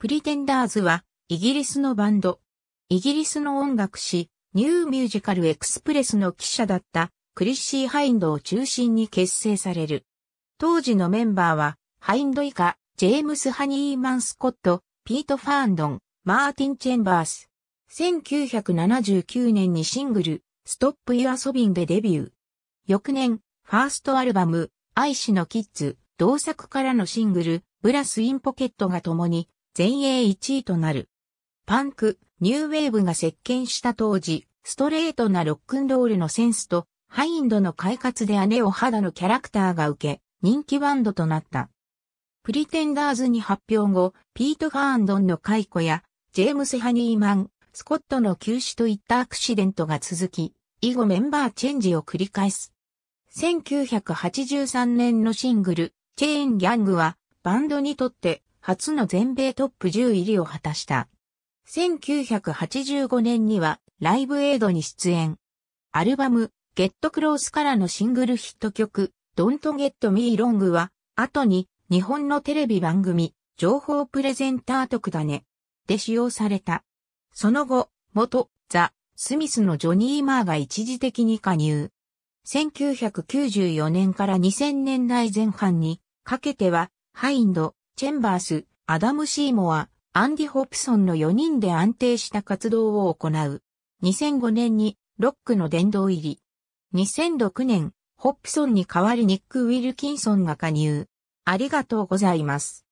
プリテンダーズは、イギリスのバンド。イギリスの音楽誌、ニューミュージカルエクスプレスの記者だったクリッシー・ハインドを中心に結成される。当時のメンバーは、ハインド以下、ジェームス・ハニーマン・スコット、ピート・ファーンドン、マーティン・チェンバース。1979年にシングル、ストップ・イ・ア・ソビンでデビュー。翌年、ファーストアルバム、愛しのキッズ、同作からのシングル、ブラス・イン・ポケットが共に全英1位となる。パンク、ニューウェーブが席巻した当時、ストレートなロックンロールのセンスと、ハインドの快活で姉を肌のキャラクターが受け、人気バンドとなった。プリテンダーズに発表後、ピート・ファーンドンの解雇や、ジェームス・ハニーマン、スコットの休止といったアクシデントが続き、以後メンバーチェンジを繰り返す。1983年のシングル、チェーンギャングは、バンドにとって初の全米トップ10入りを果たした。1985年にはライブエイドに出演。アルバム、ゲットクロースからのシングルヒット曲、Don't Get Me Long は、後に日本のテレビ番組、情報プレゼンター特だね。で使用された。その後、元、ザ・スミスのジョニー・マーが一時的に加入。1994年から2000年代前半にかけては、ハインド、チェンバース、アダム・シーモア、アンディ・ホプソンの4人で安定した活動を行う。2005年にロックの殿堂入り。2006年、ホップソンに代わりニック・ウィルキンソンが加入。ありがとうございます。